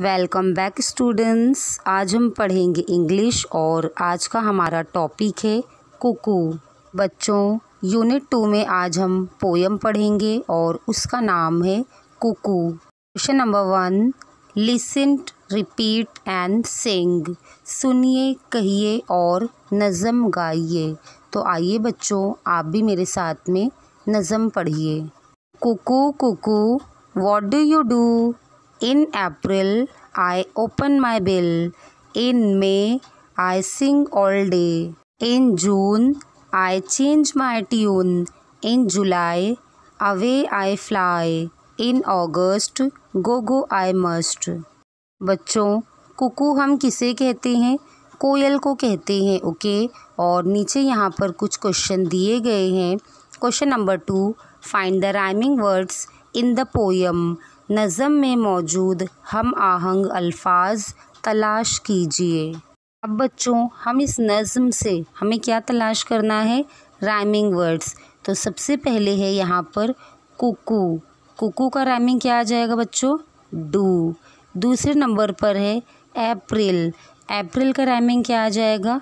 welcome back students आज हम पढ़ेंगे इंग्लिश और आज का हमारा टॉपिक है कुकू बच्चों यूनिट टू में आज हम पोयम पढ़ेंगे और उसका नाम है cuckoo question number one listen repeat and sing सुनिए कहिए और नज़म गाइए तो आइए बच्चों आप भी मेरे साथ में नज़म पढ़िए cuckoo cuckoo what do you do in April I open my bill in May I sing all day in June I change my tune in July away I fly in August go go I must बच्चों cuckoo हम किसे कहते हैं कोयल को कहते हैं okay और नीचे यहाँ पर कुछ क्वेश्चन दिए गए हैं question number two find the rhyming words in the poem नज़म में मौजूद हम आहंग अल्फाज तलाश कीजिए अब बच्चों हम इस नज़म से हमें क्या तलाश करना है राइमिंग वर्ड्स तो सबसे पहले है यहाँ पर कुकू कुकू का राइमिंग क्या आ जाएगा बच्चों डू दूसरे नंबर पर है अप्रैल अप्रैल का राइमिंग क्या आ जाएगा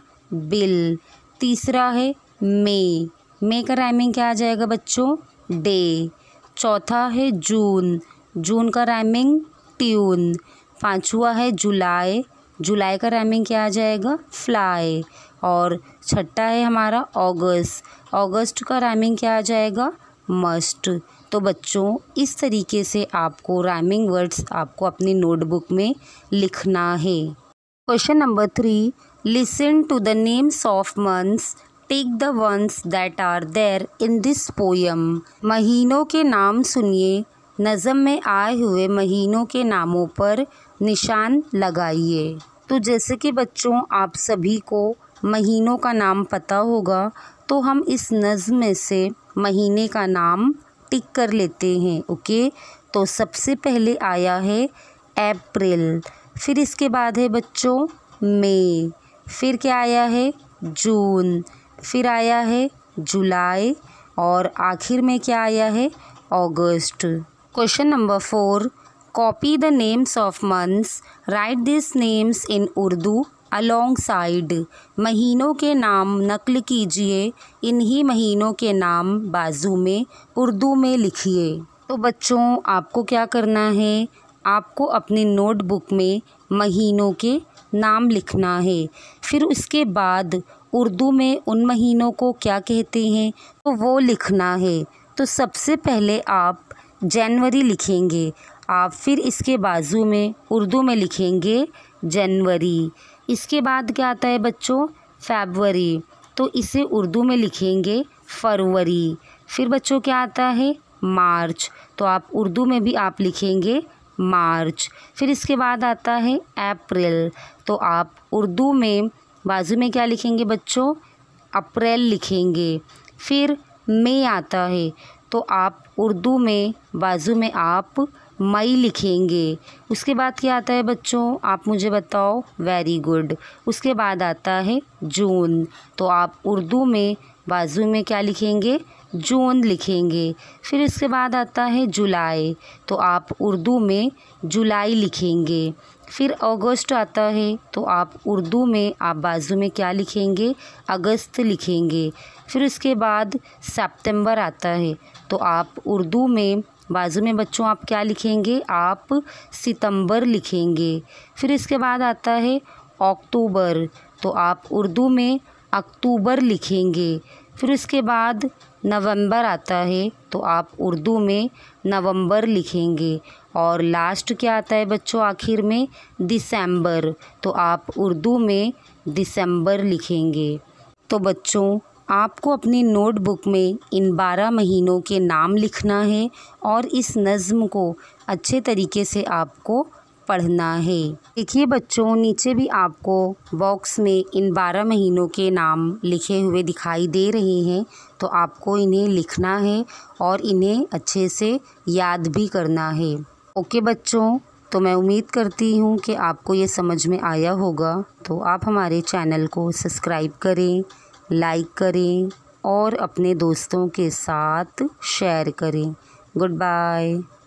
बिल तीसरा है मे मे का राइमिंग क्या आ जाएगा बच्चों डे चौथा है जून जून का रैमिंग ट्यून पाँचवा है जुलाई जुलाई का रैमिंग क्या आ जाएगा फ्लाई और छठा है हमारा अगस्त अगस्त का रैमिंग क्या आ जाएगा मस्ट तो बच्चों इस तरीके से आपको रैमिंग वर्ड्स आपको अपनी नोटबुक में लिखना है question number three listen to the names of months take the ones that are there in this poem महीनों के नाम सुनिए नज़म में आए हुए महीनों के नामों पर निशान लगाइए तो जैसे कि बच्चों आप सभी को महीनों का नाम पता होगा तो हम इस नज़म में से महीने का नाम टिक कर लेते हैं ओके तो सबसे पहले आया है अप्रैल फिर इसके बाद है बच्चों मई फिर क्या आया है जून फिर आया है जुलाई और आखिर में क्या आया है अगस्त question number four copy the names of months write this names in Urdu alongside महीनों के नाम नकल कीजिए इन्हीं महीनों के नाम बाजू में उर्दू में लिखिए तो बच्चों आपको क्या करना है आपको अपने नोटबुक में महीनों के नाम लिखना है फिर उसके बाद उर्दू में उन महीनों को क्या कहते हैं तो वो लिखना है तो सबसे पहले आप जनवरी लिखेंगे आप फिर इसके बाजू में उर्दू में लिखेंगे जनवरी इसके बाद क्या आता है बच्चों फेबवरी तो इसे उर्दू में लिखेंगे फरवरी फिर बच्चों क्या आता है मार्च तो आप उर्दू में भी आप लिखेंगे मार्च फिर इसके बाद आता है अप्रैल तो आप उर्दू में बाजू में क्या लिखेंगे बच्चों अप्रैल लिखेंगे फिर मई आता है तो आप उर्दू में बाजू में आप मई लिखेंगे उसके बाद क्या आता है बच्चों आप मुझे बताओ वेरी गुड उसके बाद आता है जून तो आप उर्दू में बाजू में क्या लिखेंगे जून लिखेंगे फिर इसके बाद आता है जुलाई तो आप उर्दू में जुलाई लिखेंगे फिर अगस्त आता है तो आप उर्दू में आप बाजू में क्या लिखेंगे अगस्त लिखेंगे फिर उसके बाद सितंबर आता है तो आप उर्दू में बाजू में बच्चों आप क्या लिखेंगे आप सितंबर लिखेंगे फिर इसके बाद आता है अक्टूबर तो आप उर्दू में अक्टूबर लिखेंगे फिर उसके बाद नवंबर आता है तो आप उर्दू में नवंबर लिखेंगे और लास्ट क्या आता है बच्चों आखिर में दिसंबर तो आप उर्दू में दिसंबर लिखेंगे तो बच्चों आपको अपनी नोटबुक में इन बारह महीनों के नाम लिखना है और इस नज़म को अच्छे तरीके से आपको पढ़ना है देखिए बच्चों नीचे भी आपको बॉक्स में इन बारह महीनों के नाम लिखे हुए दिखाई दे रहे हैं तो आपको इन्हें लिखना है और इन्हें अच्छे से याद भी करना है ओके बच्चों तो मैं उम्मीद करती हूँ कि आपको ये समझ में आया होगा तो आप हमारे चैनल को सब्सक्राइब करें लाइक करें और अपने दोस्तों के साथ शेयर करें गुड बाय